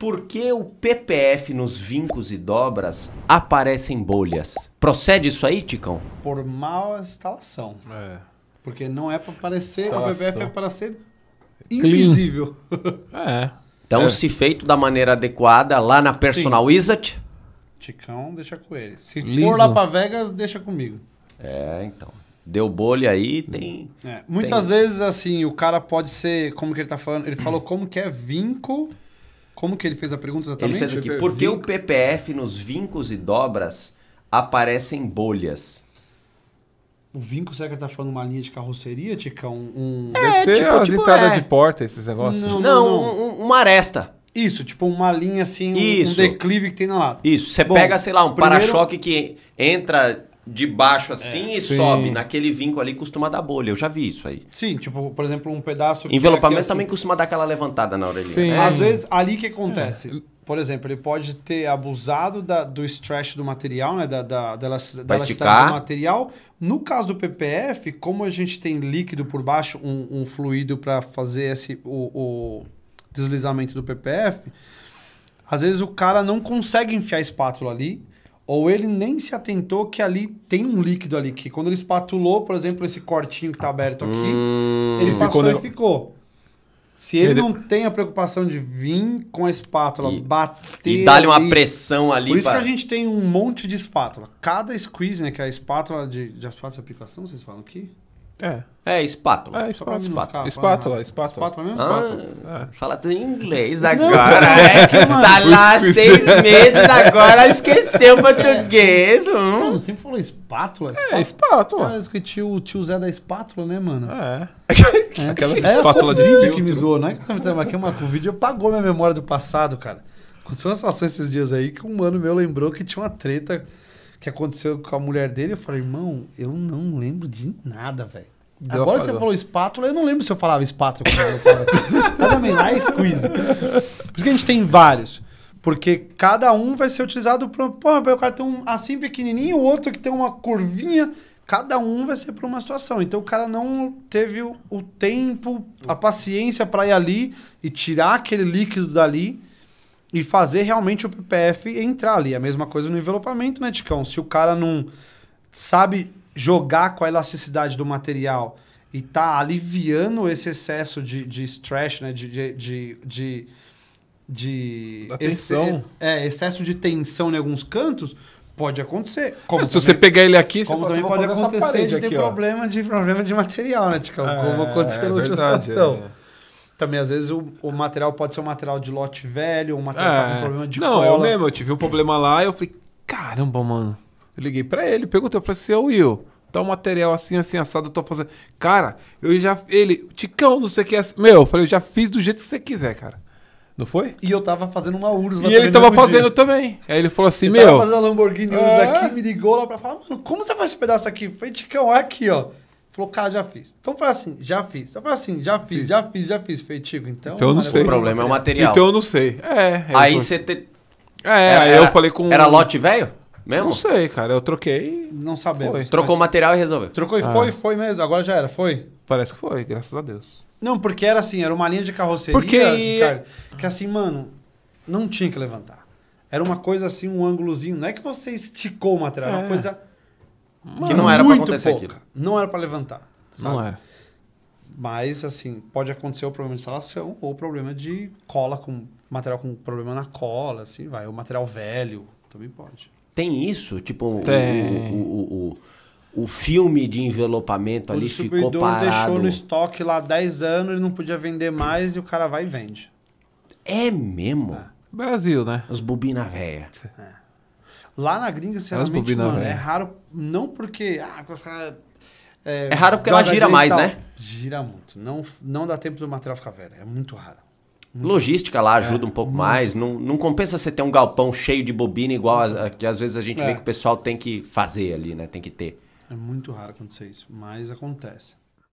Por que o PPF nos vincos e dobras aparecem bolhas? Procede isso aí, Ticão? Por mal instalação. É. Porque não é para aparecer, o PPF é para ser invisível. é. Então, é. se feito da maneira adequada, lá na Personal Wizard... Ticão, deixa com ele. Se Liso. for lá para Vegas, deixa comigo. É, então. Deu bolha aí, tem... É. Muitas tem... vezes, assim, o cara pode ser... Como que ele tá falando? Ele falou como que é vinco como que ele fez a pergunta exatamente? Ele fez aqui, por que o PPF nos vincos e dobras aparecem bolhas? O vinco, será que ele tá falando uma linha de carroceria, Tica? Um, um... É, Deve ser tipo, as tipo, tipo, é. de porta, esses negócios. Não, não, não. Um, uma aresta. Isso, tipo uma linha assim, um, um declive que tem na lata. Isso, você Bom, pega, sei lá, um primeiro... para-choque que entra de baixo assim é, e sim. sobe. Naquele vinco ali costuma dar bolha. Eu já vi isso aí. Sim, tipo, por exemplo, um pedaço. Envelopamento assim... também costuma dar aquela levantada na orelha. Sim. Né? Às vezes, ali que acontece. É. Por exemplo, ele pode ter abusado da, do stretch do material, né? Da, da, da, da elasticidade do material. No caso do PPF, como a gente tem líquido por baixo, um, um fluido para fazer esse, o, o deslizamento do PPF, às vezes o cara não consegue enfiar a espátula ali ou ele nem se atentou que ali tem um líquido ali, que quando ele espatulou, por exemplo, esse cortinho que está aberto aqui, hum, ele passou e, e ficou. Se ele, ele, não tem a preocupação de vir com a espátula, e, bater. E dar-lhe uma pressão ali. Por isso pra... que a gente tem um monte de espátula. Cada squeeze, né? Que é a espátula de. De espátula de aplicação, vocês falam aqui? É. É, espátula. É, espátula. Espátula, espátula. espátula. espátula mesmo? Ah, é. Fala tudo em inglês agora. Não, é que, mano, tá lá seis meses agora, esqueceu o português. Hum. Mano, sempre falou espátula? espátula. É, espátula. É, ah, que tio, tio Zé da espátula, né, mano? É. é. Aquela é, espátula de vídeo que me zoou, Aqui é uma, o vídeo apagou minha memória do passado, cara. Aconteceu uma situação esses dias aí que um mano meu lembrou que tinha uma treta que aconteceu com a mulher dele. Eu falei, irmão, eu não lembro de nada, velho. Agora apagou. você falou espátula, eu não lembro se eu falava espátula. Mas também, nice quiz. Por isso que a gente tem vários. Porque cada um vai ser utilizado para. Porra, o cara tem um assim pequenininho, o outro que tem uma curvinha. Cada um vai ser para uma situação. Então o cara não teve o, o tempo, a paciência para ir ali e tirar aquele líquido dali e fazer realmente o PPF entrar ali. É a mesma coisa no envelopamento, né, Ticão? Se o cara não sabe jogar com a elasticidade do material e tá aliviando esse excesso de, de stress, né? De. de, de, de, de tensão. é, excesso de tensão em alguns cantos, pode acontecer. Como é, se também, você pegar ele aqui, como também assim, pode acontecer de ter aqui, problema, de, problema de material, né, Ticão? É, como aconteceu é, na última verdade, situação. É também, às vezes, o, o, material pode ser um material de lote velho, um material é. tá com é. problema de Não, cola. eu é mesmo, eu tive um problema lá e eu falei, caramba, mano. Eu liguei para ele, perguntei, eu falei assim, ô Will, tá um material assim, assim, assado, eu tô fazendo. Cara, eu já. Ele, Ticão, não sei o que é. Assim. Meu, eu falei, eu já fiz do jeito que você quiser, cara. Não foi? E eu tava fazendo uma Urus lá E ele tava fazendo dia. também. Aí ele falou assim, eu meu... Eu tava fazendo a Lamborghini Urus é... aqui, me ligou lá pra falar, mano, como você faz esse pedaço aqui? Eu falei, Ticão, é aqui, ó. Falou, cara, já fiz. Então foi assim, já fiz. Então foi assim, já fiz, já fiz, já fiz. Falei, então. Então eu não sei. O problema é o então material. Então eu não sei. É. é aí você. Te... É, era, aí eu falei com. Era lote velho? Mesmo? Não sei, cara. Eu troquei. Não sabemos. Foi. Trocou o material e resolveu. Trocou e ah. foi, foi mesmo. Agora já era, foi? Parece que foi, graças a Deus. Não, porque era assim, era uma linha de carroceria, porque... Ricardo, que assim, mano, não tinha que levantar. Era uma coisa assim, um ângulozinho. Não é que você esticou o material, é uma coisa Mano, que não era para acontecer pouca. aquilo. Não era para levantar. Sabe? Não era. Mas, assim, pode acontecer o problema de instalação ou o problema de cola com material com problema na cola, assim, vai. O material velho também pode. Tem isso? Tipo, Tem. O, o, o, o, filme de envelopamento o ali ficou parado. O deixou no estoque lá 10 anos, ele não podia vender mais e o cara vai e vende. É mesmo? É. Brasil, né? As bobinas velhas. É. Lá na gringa, sinceramente, mano, é né? raro. Não porque. Ah, os caras. É, é, raro porque ela gira mais, né? Gira muito. Não, não dá tempo do material ficar velho. É muito raro. Muito Logística raro. lá ajuda é, um pouco muito. mais. Não, não compensa você ter um galpão cheio de bobina igual a, a, que às vezes a gente é. vê que o pessoal tem que fazer ali, né? Tem que ter. É muito raro acontecer isso, mas acontece.